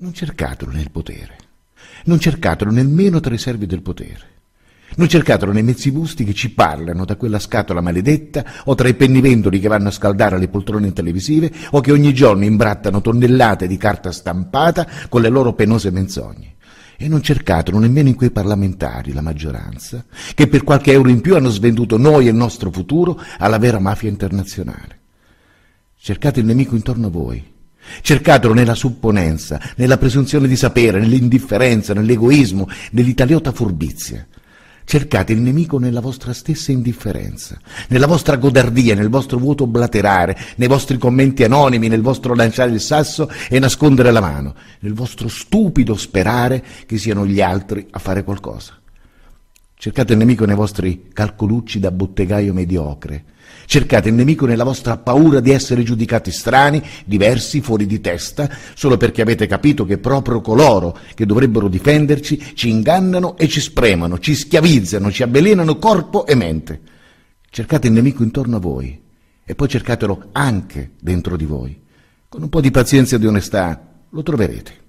Non cercatelo nel potere, non cercatelo nemmeno tra i servi del potere. Non cercatelo nei mezzi busti che ci parlano da quella scatola maledetta o tra i pennivendoli che vanno a scaldare le poltrone televisive o che ogni giorno imbrattano tonnellate di carta stampata con le loro penose menzogne. E non cercatelo nemmeno in quei parlamentari, la maggioranza, che per qualche euro in più hanno svenduto noi e il nostro futuro alla vera mafia internazionale. Cercate il nemico intorno a voi, Cercatelo nella supponenza, nella presunzione di sapere, nell'indifferenza, nell'egoismo, nell'italiota furbizia. Cercate il nemico nella vostra stessa indifferenza, nella vostra godardia, nel vostro vuoto blaterare, nei vostri commenti anonimi, nel vostro lanciare il sasso e nascondere la mano, nel vostro stupido sperare che siano gli altri a fare qualcosa. Cercate il nemico nei vostri calcolucci da bottegaio mediocre. Cercate il nemico nella vostra paura di essere giudicati strani, diversi, fuori di testa, solo perché avete capito che proprio coloro che dovrebbero difenderci ci ingannano e ci spremano, ci schiavizzano, ci avvelenano corpo e mente. Cercate il nemico intorno a voi e poi cercatelo anche dentro di voi. Con un po' di pazienza e di onestà lo troverete.